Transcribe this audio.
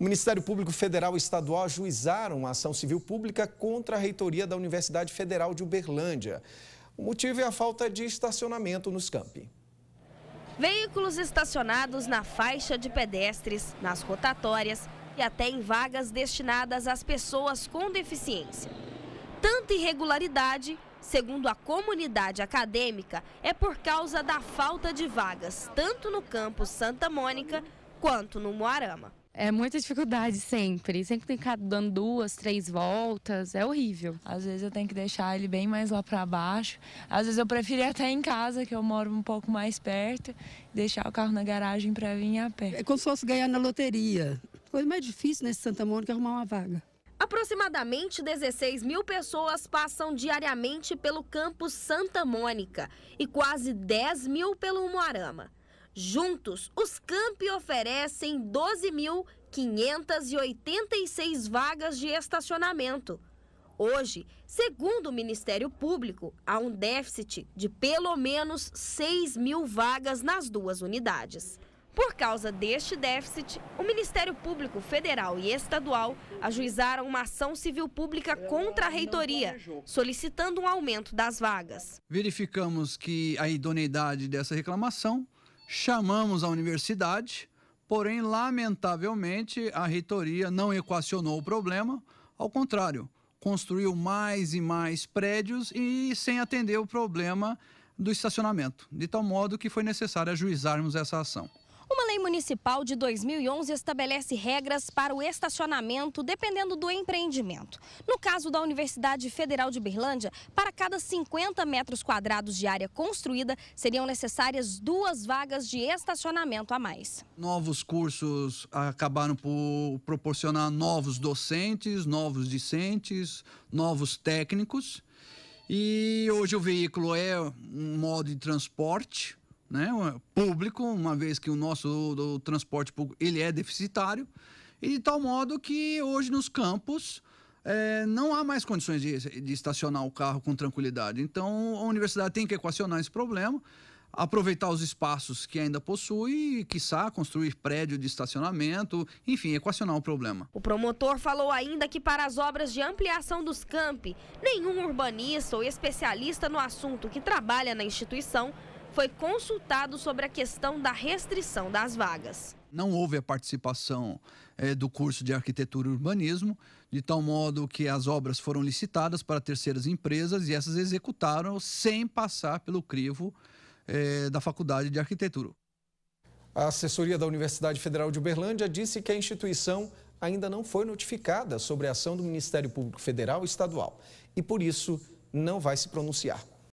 O Ministério Público Federal e Estadual ajuizaram a ação civil pública contra a reitoria da Universidade Federal de Uberlândia. O motivo é a falta de estacionamento nos campi. Veículos estacionados na faixa de pedestres, nas rotatórias e até em vagas destinadas às pessoas com deficiência. Tanta irregularidade, segundo a comunidade acadêmica, é por causa da falta de vagas, tanto no campus Santa Mônica quanto no Moarama. É muita dificuldade sempre. Sempre tem que ficar dando duas, três voltas. É horrível. Às vezes eu tenho que deixar ele bem mais lá para baixo. Às vezes eu prefiro ir até em casa, que eu moro um pouco mais perto, deixar o carro na garagem para vir a pé. É como se fosse ganhar na loteria. Coisa mais difícil nesse né, Santa Mônica é arrumar uma vaga. Aproximadamente 16 mil pessoas passam diariamente pelo campus Santa Mônica e quase 10 mil pelo Moarama. Juntos, os campi oferecem 12.586 vagas de estacionamento. Hoje, segundo o Ministério Público, há um déficit de pelo menos 6 mil vagas nas duas unidades. Por causa deste déficit, o Ministério Público Federal e Estadual ajuizaram uma ação civil pública contra a reitoria, solicitando um aumento das vagas. Verificamos que a idoneidade dessa reclamação Chamamos a universidade, porém, lamentavelmente, a reitoria não equacionou o problema, ao contrário, construiu mais e mais prédios e sem atender o problema do estacionamento, de tal modo que foi necessário ajuizarmos essa ação. Uma lei municipal de 2011 estabelece regras para o estacionamento dependendo do empreendimento. No caso da Universidade Federal de Berlândia, para cada 50 metros quadrados de área construída, seriam necessárias duas vagas de estacionamento a mais. Novos cursos acabaram por proporcionar novos docentes, novos discentes, novos técnicos. E hoje o veículo é um modo de transporte né, público, uma vez que o nosso transporte público ele é deficitário, e de tal modo que hoje nos campos é, não há mais condições de, de estacionar o carro com tranquilidade. Então a universidade tem que equacionar esse problema aproveitar os espaços que ainda possui e, quiçá, construir prédio de estacionamento, enfim, equacionar o problema. O promotor falou ainda que para as obras de ampliação dos campi, nenhum urbanista ou especialista no assunto que trabalha na instituição foi consultado sobre a questão da restrição das vagas. Não houve a participação é, do curso de arquitetura e urbanismo, de tal modo que as obras foram licitadas para terceiras empresas e essas executaram sem passar pelo crivo é, da Faculdade de Arquitetura. A assessoria da Universidade Federal de Uberlândia disse que a instituição ainda não foi notificada sobre a ação do Ministério Público Federal e Estadual e, por isso, não vai se pronunciar.